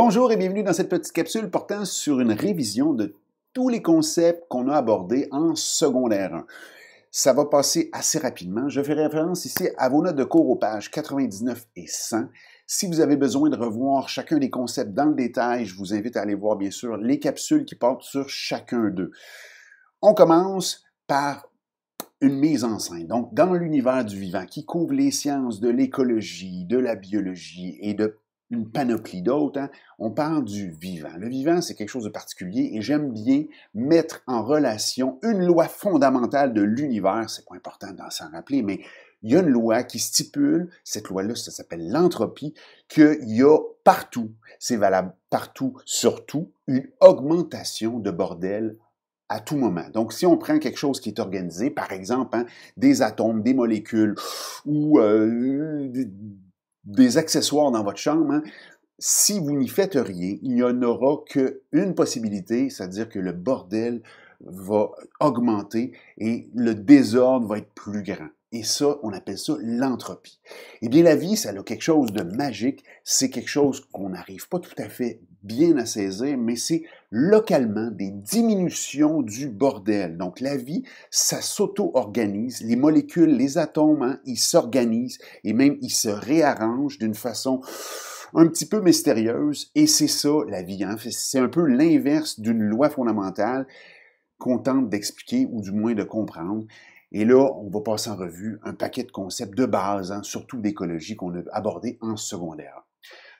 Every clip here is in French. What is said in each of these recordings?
Bonjour et bienvenue dans cette petite capsule portant sur une révision de tous les concepts qu'on a abordés en secondaire 1. Ça va passer assez rapidement. Je fais référence ici à vos notes de cours aux pages 99 et 100. Si vous avez besoin de revoir chacun des concepts dans le détail, je vous invite à aller voir bien sûr les capsules qui portent sur chacun d'eux. On commence par une mise en scène, donc dans l'univers du vivant qui couvre les sciences de l'écologie, de la biologie et de une panoplie d'autres. Hein. On parle du vivant. Le vivant, c'est quelque chose de particulier et j'aime bien mettre en relation une loi fondamentale de l'univers. C'est pas important d'en s'en rappeler, mais il y a une loi qui stipule, cette loi-là, ça s'appelle l'entropie, qu'il y a partout, c'est valable partout, surtout, une augmentation de bordel à tout moment. Donc, si on prend quelque chose qui est organisé, par exemple, hein, des atomes, des molécules, ou des euh, des accessoires dans votre chambre, hein. si vous n'y faites rien, il n'y en aura qu'une possibilité, c'est-à-dire que le bordel va augmenter et le désordre va être plus grand. Et ça, on appelle ça l'entropie. Eh bien, la vie, ça a quelque chose de magique. C'est quelque chose qu'on n'arrive pas tout à fait bien à saisir, mais c'est localement des diminutions du bordel. Donc, la vie, ça s'auto-organise. Les molécules, les atomes, hein, ils s'organisent et même ils se réarrangent d'une façon un petit peu mystérieuse. Et c'est ça, la vie. Hein. C'est un peu l'inverse d'une loi fondamentale qu'on tente d'expliquer ou du moins de comprendre. Et là, on va passer en revue un paquet de concepts de base, hein, surtout d'écologie, qu'on a abordé en secondaire.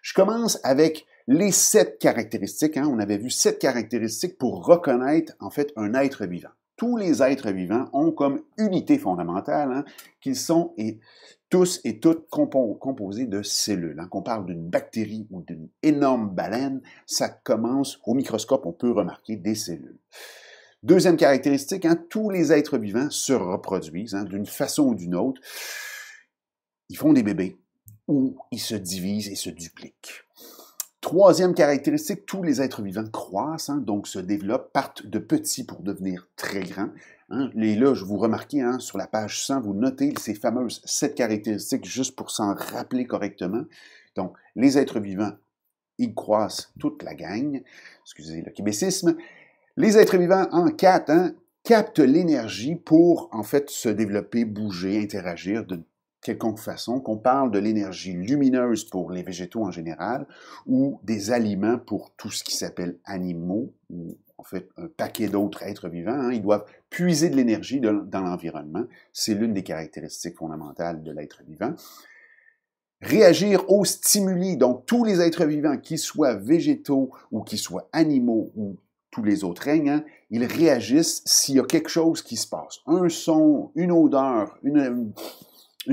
Je commence avec les sept caractéristiques. Hein. On avait vu sept caractéristiques pour reconnaître en fait un être vivant. Tous les êtres vivants ont comme unité fondamentale hein, qu'ils sont et tous et toutes composés de cellules. Quand Qu'on parle d'une bactérie ou d'une énorme baleine, ça commence au microscope, on peut remarquer des cellules. Deuxième caractéristique, hein, tous les êtres vivants se reproduisent hein, d'une façon ou d'une autre. Ils font des bébés ou ils se divisent et se dupliquent. Troisième caractéristique, tous les êtres vivants croissent, hein, donc se développent, partent de petits pour devenir très grands. Et là, je vous remarquez, sur la page 100, vous notez ces fameuses sept caractéristiques juste pour s'en rappeler correctement. Donc, les êtres vivants, ils croissent toute la gang, excusez le québécisme, les êtres vivants en quatre hein, captent l'énergie pour en fait se développer, bouger, interagir de quelconque façon, qu'on parle de l'énergie lumineuse pour les végétaux en général ou des aliments pour tout ce qui s'appelle animaux ou en fait un paquet d'autres êtres vivants. Hein. ils doivent puiser de l'énergie dans l'environnement. C'est l'une des caractéristiques fondamentales de l'être vivant. Réagir aux stimuli, donc tous les êtres vivants, qu'ils soient végétaux ou qu'ils soient animaux ou les autres règnes, hein, ils réagissent s'il y a quelque chose qui se passe. Un son, une odeur, une,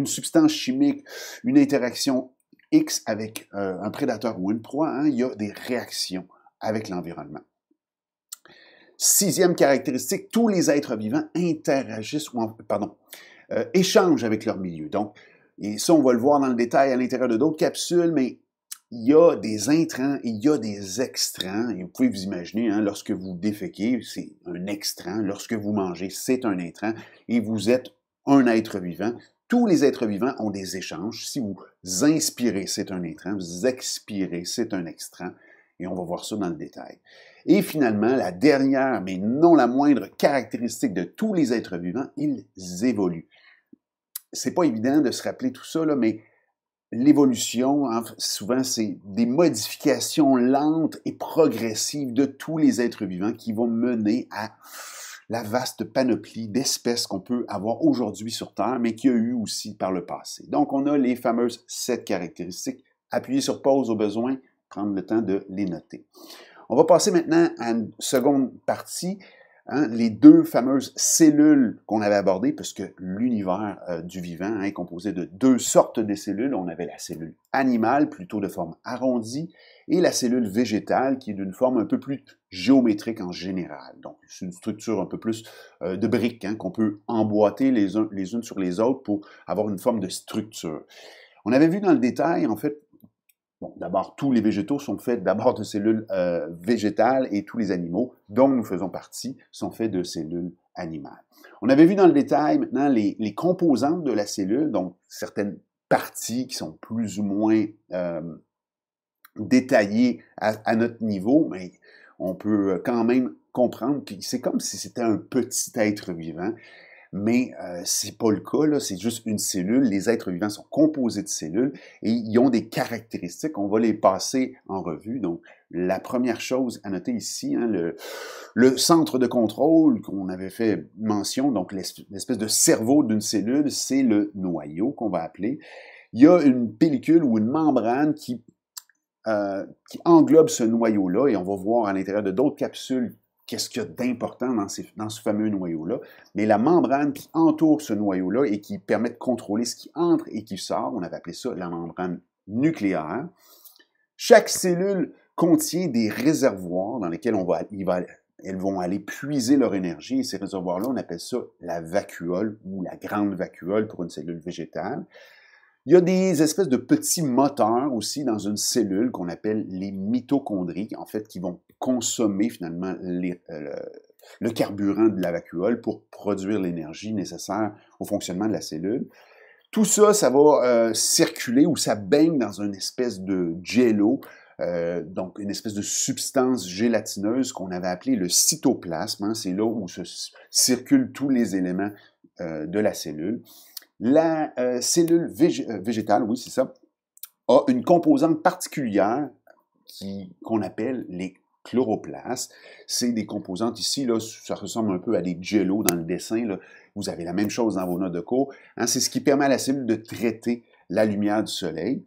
substance chimique, une interaction X avec euh, un prédateur ou une proie, hein, il y a des réactions avec l'environnement. Sixième caractéristique, tous les êtres vivants interagissent ou pardon, euh, échangent avec leur milieu. Donc, et ça, on va le voir dans le détail à l'intérieur de d'autres capsules, mais il y a des intrants, il y a des extrants. Et vous pouvez vous imaginer, hein, lorsque vous déféquez, c'est un extrant. Lorsque vous mangez, c'est un intrant. Et vous êtes un être vivant. Tous les êtres vivants ont des échanges. Si vous inspirez, c'est un intrant. Vous expirez, c'est un extrant. Et on va voir ça dans le détail. Et finalement, la dernière, mais non la moindre caractéristique de tous les êtres vivants, ils évoluent. C'est pas évident de se rappeler tout ça, là, mais l'évolution, hein, souvent, c'est des modifications lentes et progressives de tous les êtres vivants qui vont mener à la vaste panoplie d'espèces qu'on peut avoir aujourd'hui sur Terre, mais qu'il y a eu aussi par le passé. Donc, on a les fameuses sept caractéristiques. Appuyez sur pause au besoin, prendre le temps de les noter. On va passer maintenant à une seconde partie Hein, les deux fameuses cellules qu'on avait abordées, que l'univers euh, du vivant est composé de deux sortes de cellules. On avait la cellule animale, plutôt de forme arrondie, et la cellule végétale, qui est d'une forme un peu plus géométrique en général. Donc, c'est une structure un peu plus euh, de briques hein, qu'on peut emboîter les, les unes sur les autres pour avoir une forme de structure. On avait vu dans le détail, en fait, Bon, d'abord, tous les végétaux sont faits d'abord de cellules euh, végétales et tous les animaux dont nous faisons partie sont faits de cellules animales. On avait vu dans le détail maintenant les, composantes de la cellule, donc certaines parties qui sont plus ou moins euh, détaillées à, à, notre niveau, mais on peut quand même comprendre que c'est comme si c'était un petit être vivant mais euh, c'est pas le cas, là, c'est juste une cellule. Les êtres vivants sont composés de cellules et ils ont des caractéristiques. On va les passer en revue. Donc, la première chose à noter ici, hein, le, centre de contrôle qu'on avait fait mention, donc l'espèce de cerveau d'une cellule, c'est le noyau qu'on va appeler. Il y a une pellicule ou une membrane qui, euh, qui englobe ce noyau-là et on va voir à l'intérieur de d'autres capsules qu'est-ce qu'il y a d'important dans, ce fameux noyau-là, mais la membrane qui entoure ce noyau-là et qui permet de contrôler ce qui entre et qui sort, on avait appelé ça la membrane nucléaire. Chaque cellule contient des réservoirs dans lesquels on va, elles vont aller puiser leur énergie. Et ces réservoirs-là, on appelle ça la vacuole ou la grande vacuole pour une cellule végétale. Il y a des espèces de petits moteurs aussi dans une cellule qu'on appelle les mitochondries, en fait, qui vont consommer finalement euh, le carburant de la vacuole pour produire l'énergie nécessaire au fonctionnement de la cellule. Tout ça, ça va euh, circuler ou ça baigne dans une espèce de jello, euh, donc une espèce de substance gélatineuse qu'on avait appelée le cytoplasme. Hein. C'est là où circulent tous les éléments de la cellule. La euh, cellule euh, végétale, oui, c'est ça, a une composante particulière qu'on appelle les chloroplastes. C'est des composantes ici, là, ça ressemble un peu à des jellos dans le dessin. Vous avez la même chose dans vos notes de cours. Hein. c'est ce qui permet à la cellule de traiter la lumière du soleil.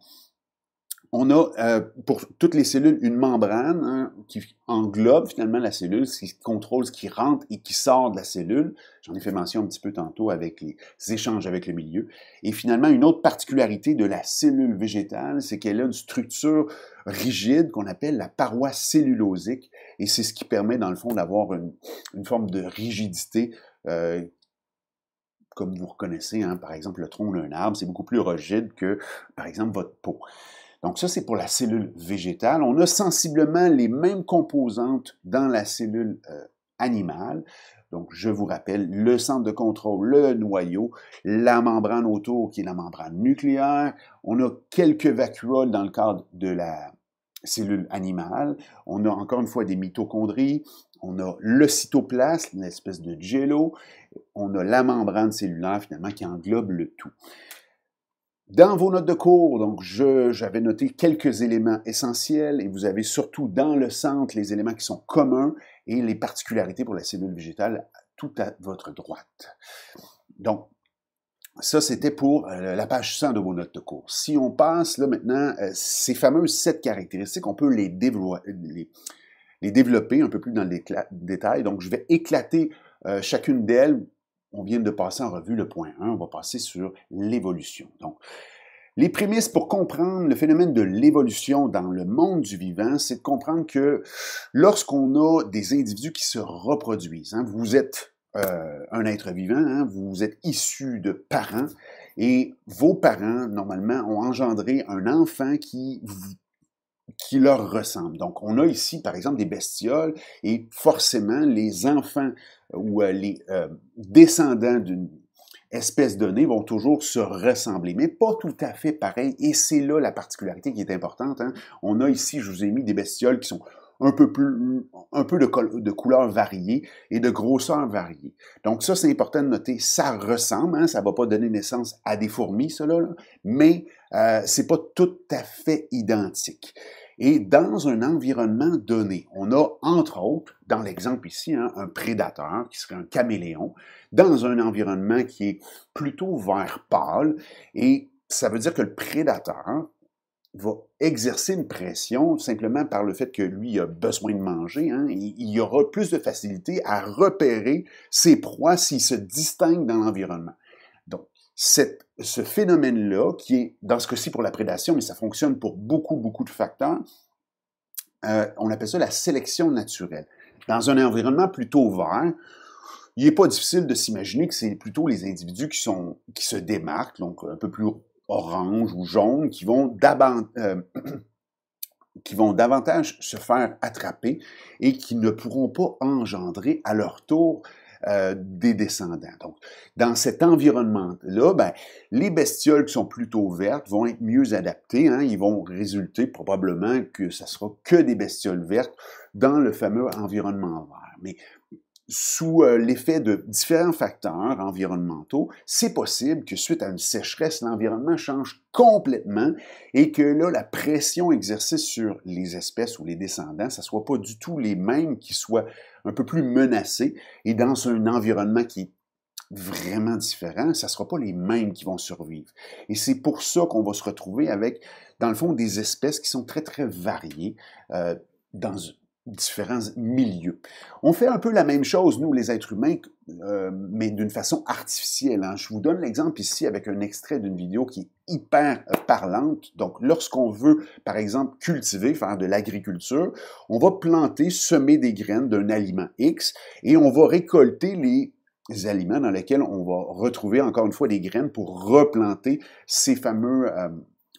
On a euh, pour toutes les cellules une membrane hein, qui englobe finalement la cellule, qui contrôle ce qui rentre et qui sort de la cellule. J'en ai fait mention un petit peu tantôt avec les échanges avec le milieu. Et finalement, une autre particularité de la cellule végétale, c'est qu'elle a une structure rigide qu'on appelle la paroi cellulosique. Et c'est ce qui permet, dans le fond, d'avoir une, forme de rigidité euh, comme vous reconnaissez, hein. par exemple, le tronc d'un arbre, c'est beaucoup plus rigide que, par exemple, votre peau. Donc ça, c'est pour la cellule végétale. On a sensiblement les mêmes composantes dans la cellule euh, animale. Donc, je vous rappelle, le centre de contrôle, le noyau, la membrane autour qui est la membrane nucléaire. On a quelques vacuoles dans le cadre de la cellule animale. On a encore une fois des mitochondries. On a le cytoplasme, une espèce de jello. On a la membrane cellulaire finalement qui englobe le tout. Dans vos notes de cours, donc j'avais noté quelques éléments essentiels et vous avez surtout dans le centre les éléments qui sont communs et les particularités pour la cellule végétale tout à votre droite. Donc, ça, c'était pour euh, la page 100 de vos notes de cours. Si on passe là maintenant, euh, ces fameuses sept caractéristiques, on peut les, développer un peu plus dans le détails. Donc, je vais éclater euh, chacune d'elles on vient de passer en revue le point 1, on va passer sur l'évolution. Donc, les prémices pour comprendre le phénomène de l'évolution dans le monde du vivant, c'est de comprendre que lorsqu'on a des individus qui se reproduisent, hein, vous êtes euh, un être vivant, hein, vous êtes issu de parents, et vos parents, normalement, ont engendré un enfant qui vous qui leur ressemblent. Donc, on a ici, par exemple, des bestioles et forcément, les enfants ou euh, les euh, descendants d'une espèce donnée vont toujours se ressembler, mais pas tout à fait pareil. Et c'est là la particularité qui est importante. Hein. On a ici, je vous ai mis des bestioles qui sont un peu plus, un peu de, de couleurs variées et de grosseurs variées. Donc ça, c'est important de noter. Ça ressemble, hein, ça va pas donner naissance à des fourmis, cela, mais euh, c'est pas tout à fait identique et dans un environnement donné. On a, entre autres, dans l'exemple ici, hein, un prédateur qui serait un caméléon, dans un environnement qui est plutôt vert pâle, et ça veut dire que le prédateur va exercer une pression simplement par le fait que lui a besoin de manger. Hein. il, il y aura plus de facilité à repérer ses proies s'il se distingue dans l'environnement ce phénomène-là, qui est dans ce cas-ci pour la prédation, mais ça fonctionne pour beaucoup, beaucoup de facteurs, euh, on appelle ça la sélection naturelle. Dans un environnement plutôt vert, il n'est pas difficile de s'imaginer que c'est plutôt les individus qui, sont, qui se démarquent, donc un peu plus orange ou jaune, qui vont euh, davantage se faire attraper et qui ne pourront pas engendrer à leur tour euh, des descendants. Donc, dans cet environnement-là, ben, les bestioles qui sont plutôt vertes vont être mieux adaptées. Hein, ils vont résulter probablement que ça sera que des bestioles vertes dans le fameux environnement vert sous euh, l'effet de différents facteurs environnementaux, c'est possible que suite à une sécheresse, l'environnement change complètement et que là, la pression exercée sur les espèces ou les descendants, ça soit pas du tout les mêmes qui soient un peu plus menacés et dans un environnement qui est vraiment différent, ça sera pas les mêmes qui vont survivre. Et c'est pour ça qu'on va se retrouver avec, dans le fond, des espèces qui sont très, très variées. Euh, dans, différents milieux. On fait un peu la même chose, nous, les êtres humains, euh, mais d'une façon artificielle. Hein. Je vous donne l'exemple ici avec un extrait d'une vidéo qui est hyper euh, parlante. Donc, lorsqu'on veut, par exemple, cultiver, faire de l'agriculture, on va planter, semer des graines d'un aliment X et on va récolter les aliments dans lesquels on va retrouver encore une fois des graines pour replanter ces fameux... Euh,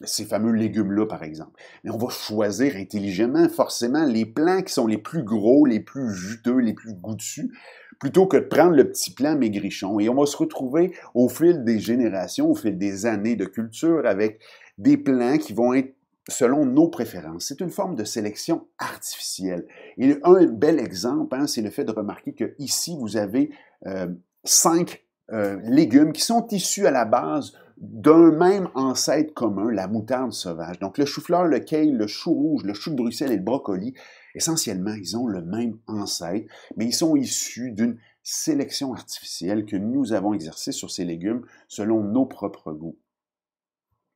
ces fameux légumes-là, par exemple. Mais on va choisir intelligemment, forcément, les plants qui sont les plus gros, les plus juteux, les plus goûtus, plutôt que de prendre le petit plant maigrichon. Et on va se retrouver au fil des générations, au fil des années de culture, avec des plants qui vont être selon nos préférences. C'est une forme de sélection artificielle. Et un bel exemple, hein, c'est le fait de remarquer que ici, vous avez euh, cinq euh, légumes qui sont issus à la base d'un même ancêtre commun, la moutarde sauvage. Donc le chou-fleur, le kale, le chou rouge, le chou de Bruxelles et le brocoli, essentiellement, ils ont le même ancêtre, mais ils sont issus d'une sélection artificielle que nous avons exercée sur ces légumes selon nos propres goûts.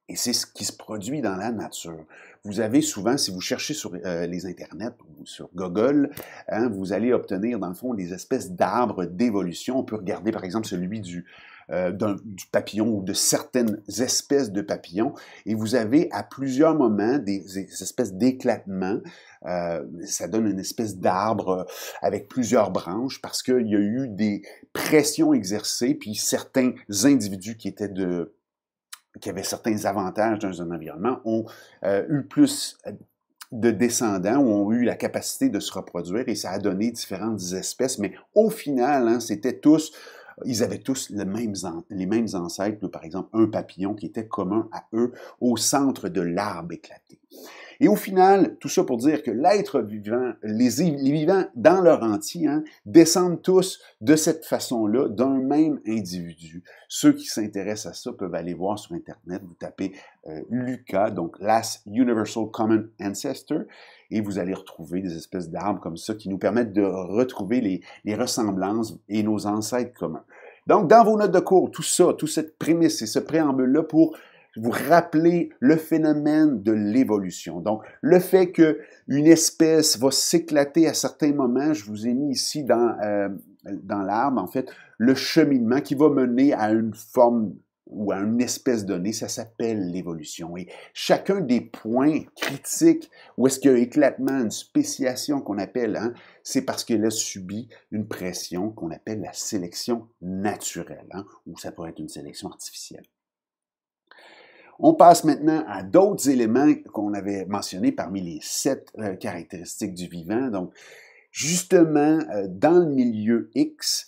Et c'est ce qui se produit dans la nature. Vous avez souvent, si vous cherchez sur euh, les internets ou sur Google, hein, vous allez obtenir dans le fond des espèces d'arbres d'évolution. On peut regarder par exemple celui du, euh, du papillon ou de certaines espèces de papillons. Et vous avez à plusieurs moments des, espèces d'éclatements. Euh, ça donne une espèce d'arbre euh, avec plusieurs branches parce qu'il y a eu des pressions exercées, puis certains individus qui étaient de qui avaient certains avantages dans un environnement ont euh, eu plus de descendants ou ont eu la capacité de se reproduire et ça a donné différentes espèces, mais au final, hein, c'était tous ils avaient tous les mêmes ancêtres, par exemple un papillon qui était commun à eux au centre de l'arbre éclaté. Et au final, tout ça pour dire que l'être vivant, les, vivants dans leur entier, hein, descendent tous de cette façon-là, d'un même individu. Ceux qui s'intéressent à ça peuvent aller voir sur Internet, vous tapez Luca, euh, Lucas, donc Last Universal Common Ancestor, et vous allez retrouver des espèces d'arbres comme ça qui nous permettent de retrouver les, les ressemblances et nos ancêtres communs. Donc, dans vos notes de cours, tout ça, tout cette prémisse et ce préambule-là pour vous rappelez le phénomène de l'évolution. Donc, le fait que une espèce va s'éclater à certains moments, je vous ai mis ici dans, euh, dans l'arbre, en fait, le cheminement qui va mener à une forme ou à une espèce donnée, ça s'appelle l'évolution. Et chacun des points critiques où est-ce qu'il y a un éclatement, une spéciation qu'on appelle, hein, c'est parce qu'elle a subi une pression qu'on appelle la sélection naturelle, hein, ou ça pourrait être une sélection artificielle. On passe maintenant à d'autres éléments qu'on avait mentionnés parmi les sept euh, caractéristiques du vivant. Donc, justement, euh, dans le milieu X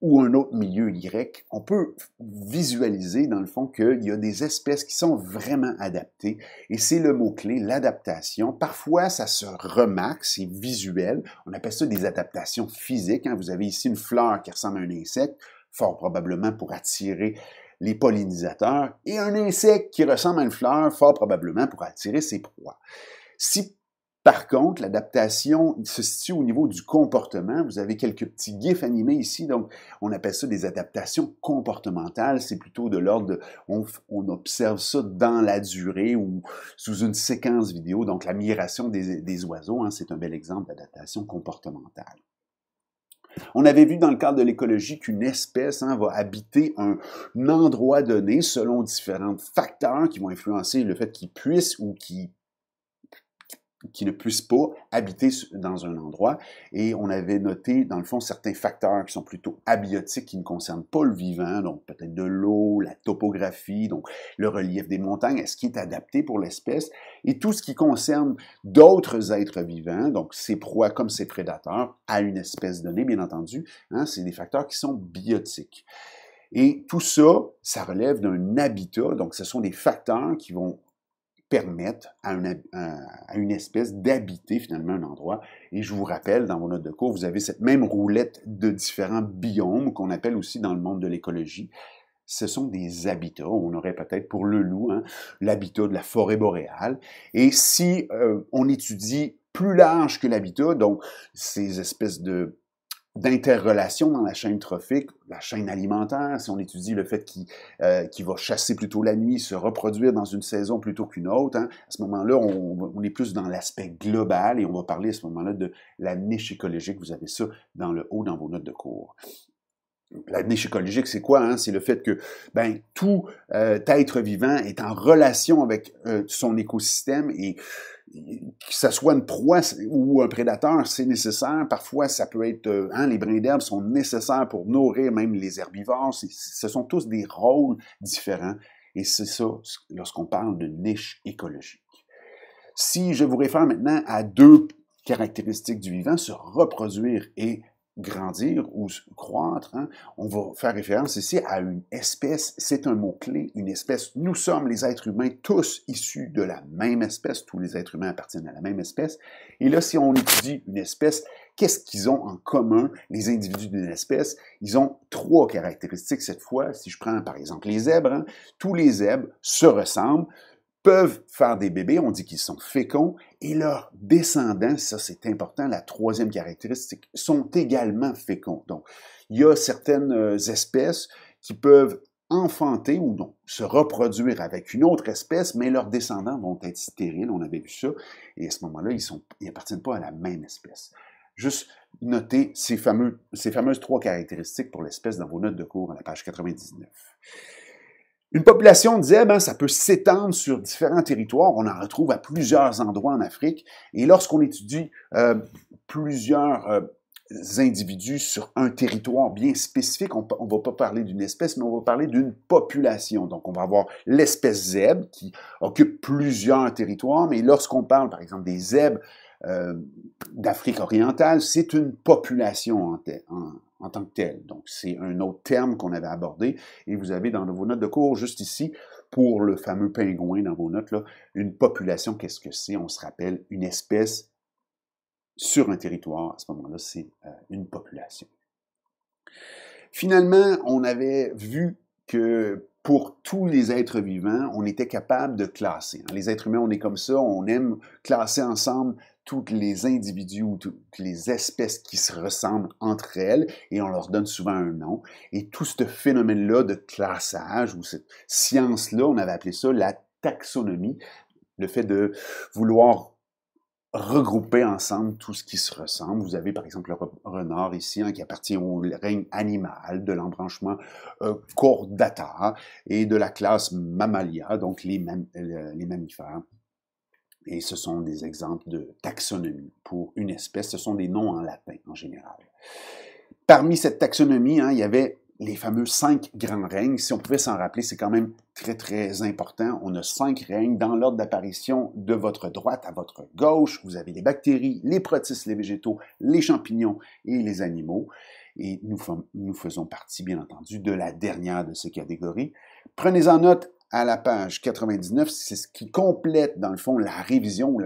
ou un autre milieu Y, on peut visualiser dans le fond qu'il y a des espèces qui sont vraiment adaptées. Et c'est le mot-clé, l'adaptation. Parfois, ça se remarque, c'est visuel. On appelle ça des adaptations physiques. Hein. Vous avez ici une fleur qui ressemble à un insecte fort probablement pour attirer les pollinisateurs et un insecte qui ressemble à une fleur, fort probablement pour attirer ses proies. Si par contre, l'adaptation se situe au niveau du comportement. Vous avez quelques petits gifs animés ici, donc on appelle ça des adaptations comportementales. C'est plutôt de l'ordre de, on, observe ça dans la durée ou sous une séquence vidéo. Donc la migration des, oiseaux, hein, c'est un bel exemple d'adaptation comportementale. On avait vu dans le cadre de l'écologie qu'une espèce hein, va habiter un, endroit donné selon différents facteurs qui vont influencer le fait qu'il puisse ou qu'il qui ne puissent pas habiter dans un endroit. Et on avait noté, dans le fond, certains facteurs qui sont plutôt abiotiques, qui ne concernent pas le vivant, donc peut-être de l'eau, la topographie, donc le relief des montagnes, est-ce qui est adapté pour l'espèce, et tout ce qui concerne d'autres êtres vivants, donc ses proies comme ses prédateurs, à une espèce donnée, bien entendu, hein, c'est des facteurs qui sont biotiques. Et tout ça, ça relève d'un habitat, donc ce sont des facteurs qui vont permettent à une, espèce d'habiter finalement un endroit. Et je vous rappelle, dans vos notes de cours, vous avez cette même roulette de différents biomes qu'on appelle aussi dans le monde de l'écologie ce sont des habitats. On aurait peut-être pour le loup hein, l'habitat de la forêt boréale. Et si euh, on étudie plus large que l'habitat, donc ces espèces de d'interrelation dans la chaîne trophique, la chaîne alimentaire, si on étudie le fait qu'il euh, va chasser plutôt la nuit, se reproduire dans une saison plutôt qu'une autre, hein, à ce moment-là, on, est plus dans l'aspect global et on va parler à ce moment-là de la niche écologique. Vous avez ça dans le haut dans vos notes de cours. La niche écologique, c'est quoi? Hein? C'est le fait que ben, tout euh, être vivant est en relation avec euh, son écosystème et que ce soit une proie ou un prédateur, c'est nécessaire. Parfois, ça peut être... Euh, hein, les brins d'herbe sont nécessaires pour nourrir même les herbivores. Ce sont tous des rôles différents. Et c'est ça lorsqu'on parle de niche écologique. Si je vous réfère maintenant à deux caractéristiques du vivant, se reproduire et grandir ou croître, hein, on va faire référence ici à une espèce, c'est un mot-clé, une espèce. Nous sommes les êtres humains tous issus de la même espèce, tous les êtres humains appartiennent à la même espèce. Et là, si on étudie une espèce, qu'est-ce qu'ils ont en commun, les individus d'une espèce? Ils ont trois caractéristiques cette fois. Si je prends par exemple les zèbres, hein, tous les zèbres se ressemblent, peuvent faire des bébés, on dit qu'ils sont féconds, et leurs descendants, ça c'est important, la troisième caractéristique, sont également féconds. Donc, il y a certaines euh, espèces qui peuvent enfanter ou donc se reproduire avec une autre espèce, mais leurs descendants vont être stériles, on avait vu ça, et à ce moment-là, ils n'appartiennent pas à la même espèce. Juste notez ces, fameux, ces fameuses trois caractéristiques pour l'espèce dans vos notes de cours à la page 99. Une population, de disait, ben, ça peut s'étendre sur différents territoires. On en retrouve à plusieurs endroits en Afrique. Et lorsqu'on étudie euh, plusieurs euh, individus sur un territoire bien spécifique, on ne va pas parler d'une espèce, mais on va parler d'une population. Donc, on va avoir l'espèce zèbre qui occupe plusieurs territoires. Mais lorsqu'on parle, par exemple, des zèbres euh, d'Afrique orientale, c'est une population en, tête en tant que tel. Donc, c'est un autre terme qu'on avait abordé et vous avez dans vos notes de cours, juste ici, pour le fameux pingouin dans vos notes, là, une population, qu'est-ce que c'est? On se rappelle, une espèce sur un territoire, à ce moment-là, c'est euh, une population. Finalement, on avait vu que pour tous les êtres vivants, on était capable de classer. Hein, les êtres humains, on est comme ça, on aime classer ensemble toutes les individus ou toutes les espèces qui se ressemblent entre elles et on leur donne souvent un nom. Et tout ce phénomène-là de classage ou cette science-là, on avait appelé ça la taxonomie, le fait de vouloir regrouper ensemble tout ce qui se ressemble. Vous avez par exemple le renard ici, hein, qui appartient au règne animal, de l'embranchement euh, chordata et de la classe mammalia, donc les, les mammifères. Et ce sont des exemples de taxonomie pour une espèce. Ce sont des noms en latin en général. Parmi cette taxonomie, hein, il y avait les fameux cinq grands règnes. Si on pouvait s'en rappeler, c'est quand même très, très important. On a cinq règnes dans l'ordre d'apparition de votre droite à votre gauche. Vous avez les bactéries, les protistes, les végétaux, les champignons et les animaux. Et nous, faisons partie, bien entendu, de la dernière de ces catégories. Prenez-en note à la page 99, c'est ce qui complète, dans le fond, la révision,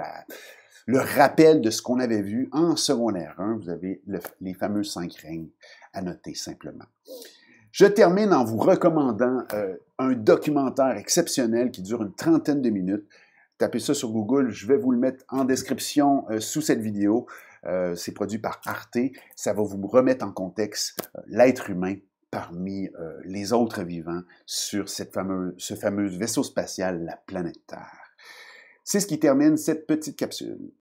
le rappel de ce qu'on avait vu en secondaire 1. Vous avez les fameux cinq règnes à noter simplement. Je termine en vous recommandant euh, un documentaire exceptionnel qui dure une trentaine de minutes. Tapez ça sur Google, je vais vous le mettre en description euh, sous cette vidéo. Euh, c'est produit par Arte. Ça va vous remettre en contexte l'être humain parmi les autres vivants sur cette fameuse, ce fameux vaisseau spatial, la planète Terre. C'est ce qui termine cette petite capsule.